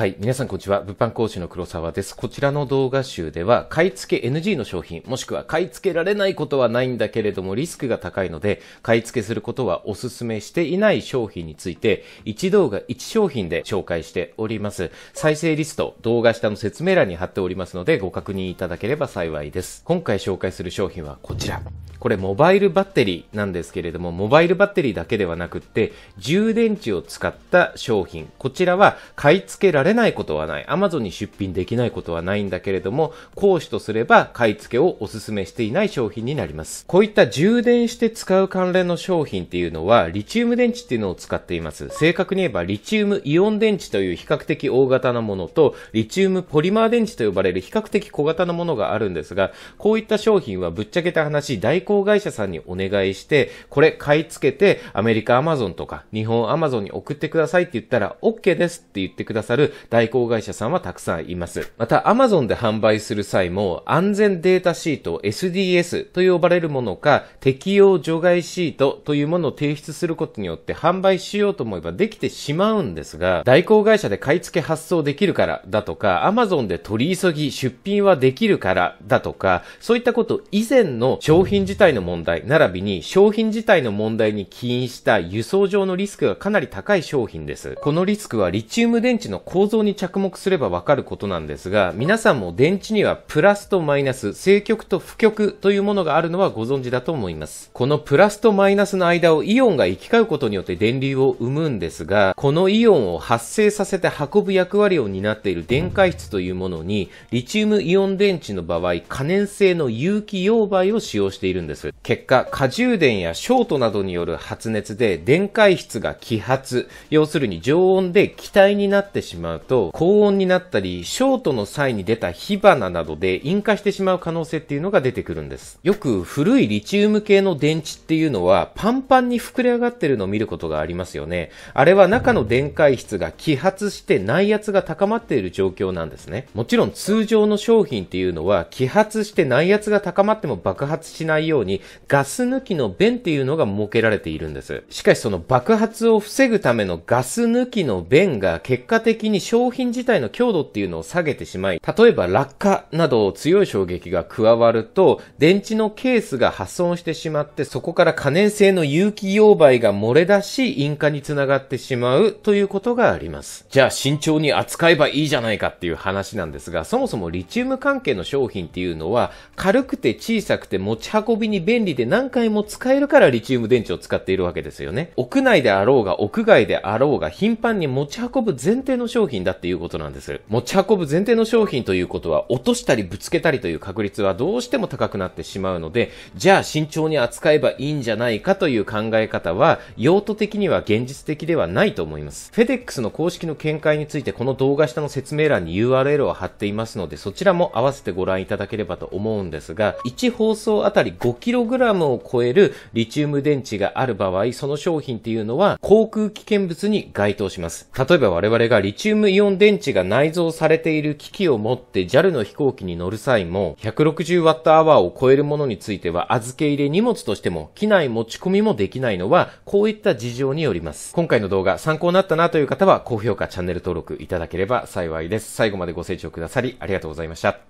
はい。皆さん、こんにちは。物販講師の黒沢です。こちらの動画集では、買い付け NG の商品、もしくは買い付けられないことはないんだけれども、リスクが高いので、買い付けすることはお勧めしていない商品について、1動画1商品で紹介しております。再生リスト、動画下の説明欄に貼っておりますので、ご確認いただければ幸いです。今回紹介する商品はこちら。これモバイルバッテリーなんですけれども、モバイルバッテリーだけではなくって、充電池を使った商品。こちらは買い付けられないことはない。Amazon に出品できないことはないんだけれども、講師とすれば買い付けをお勧めしていない商品になります。こういった充電して使う関連の商品っていうのは、リチウム電池っていうのを使っています。正確に言えば、リチウムイオン電池という比較的大型なものと、リチウムポリマー電池と呼ばれる比較的小型なものがあるんですが、こういった商品はぶっちゃけた話、航会社さんにお願いして、これ買い付けて、アメリカアマゾンとか、日本アマゾンに送ってくださいって言ったら、OK ですって言ってくださる代行会社さんはたくさんいます。また、アマゾンで販売する際も、安全データシート SDS と呼ばれるものか、適用除外シートというものを提出することによって販売しようと思えばできてしまうんですが、代行会社で買い付け発送できるからだとか、Amazon で取り急ぎ出品はできるからだとか、そういったこと以前の商品自体体の問題、並びに商品自体の問題に起因した輸送上のリスクがかなり高い商品です。このリスクはリチウム電池の構造に着目すればわかることなんですが、皆さんも電池にはプラスとマイナス、正極と負極というものがあるのはご存知だと思います。このプラスとマイナスの間をイオンが行き交うことによって電流を生むんですが、このイオンを発生させて運ぶ役割を担っている電解質というものに、リチウムイオン電池の場合、可燃性の有機溶媒を使用しているんです。です。結果、過充電やショートなどによる発熱で電解質が揮発、要するに常温で気体になってしまうと、高温になったり、ショートの際に出た火花などで引火してしまう可能性っていうのが出てくるんです。よく古いリチウム系の電池っていうのはパンパンに膨れ上がってるのを見ることがありますよね。あれは中の電解質が揮発して内圧が高まっている状況なんですね。もちろん通常の商品っていうのは揮発して内圧が高まっても爆発しないようようにガス抜きの弁っていうのが設けられているんです。しかしその爆発を防ぐためのガス抜きの弁が結果的に商品自体の強度っていうのを下げてしまい、例えば落下など強い衝撃が加わると、電池のケースが破損してしまって、そこから可燃性の有機溶媒が漏れ出し、引火につながってしまうということがあります。じゃあ慎重に扱えばいいじゃないかっていう話なんですが、そもそもリチウム関係の商品っていうのは、軽くて小さくて持ち運びに便利で何回も使えるからリチウム電池を使っているわけですよね。屋内であろうが屋外であろうが頻繁に持ち運ぶ前提の商品だっていうことなんです。持ち運ぶ前提の商品ということは落としたりぶつけたりという確率はどうしても高くなってしまうので、じゃあ慎重に扱えばいいんじゃないかという考え方は用途的には現実的ではないと思います。FedEx の公式の見解についてこの動画下の説明欄に URL を貼っていますので、そちらも合わせてご覧いただければと思うんですが、1放送あたり5 5kg を超えるリチウム電池がある場合、その商品っていうのは航空危険物に該当します。例えば我々がリチウムイオン電池が内蔵されている機器を持って JAL の飛行機に乗る際も 160Wh を超えるものについては預け入れ荷物としても機内持ち込みもできないのはこういった事情によります。今回の動画参考になったなという方は高評価、チャンネル登録いただければ幸いです。最後までご清聴くださりありがとうございました。